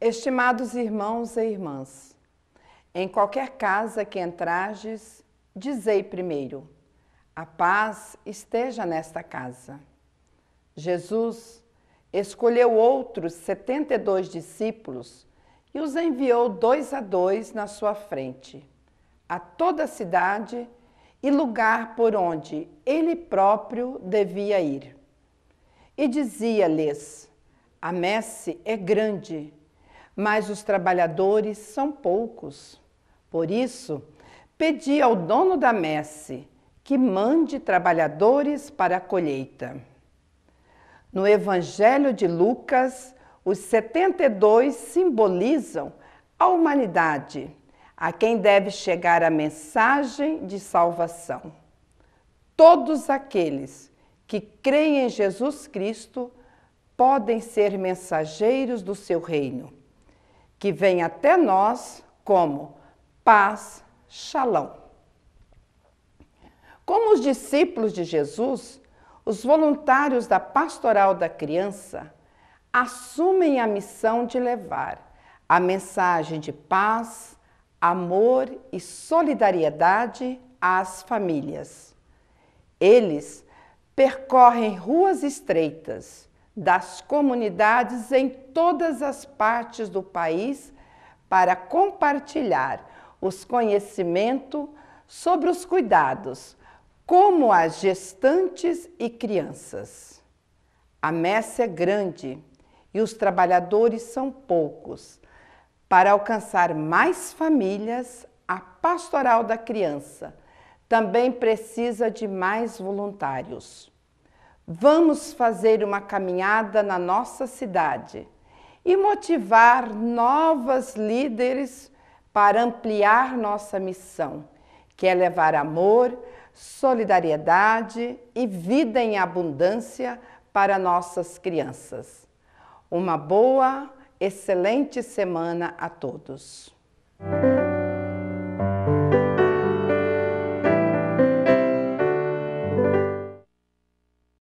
Estimados irmãos e irmãs, em qualquer casa que entrages, dizei primeiro: a paz esteja nesta casa. Jesus escolheu outros 72 discípulos e os enviou dois a dois na sua frente, a toda a cidade e lugar por onde ele próprio devia ir. E dizia-lhes: A messe é grande mas os trabalhadores são poucos. Por isso, pedi ao dono da messe que mande trabalhadores para a colheita. No Evangelho de Lucas, os 72 simbolizam a humanidade, a quem deve chegar a mensagem de salvação. Todos aqueles que creem em Jesus Cristo podem ser mensageiros do seu reino que vem até nós como paz, shalom. Como os discípulos de Jesus, os voluntários da pastoral da criança assumem a missão de levar a mensagem de paz, amor e solidariedade às famílias. Eles percorrem ruas estreitas, das comunidades em todas as partes do país para compartilhar os conhecimentos sobre os cuidados, como as gestantes e crianças. A messe é grande e os trabalhadores são poucos. Para alcançar mais famílias, a pastoral da criança também precisa de mais voluntários. Vamos fazer uma caminhada na nossa cidade e motivar novas líderes para ampliar nossa missão, que é levar amor, solidariedade e vida em abundância para nossas crianças. Uma boa, excelente semana a todos.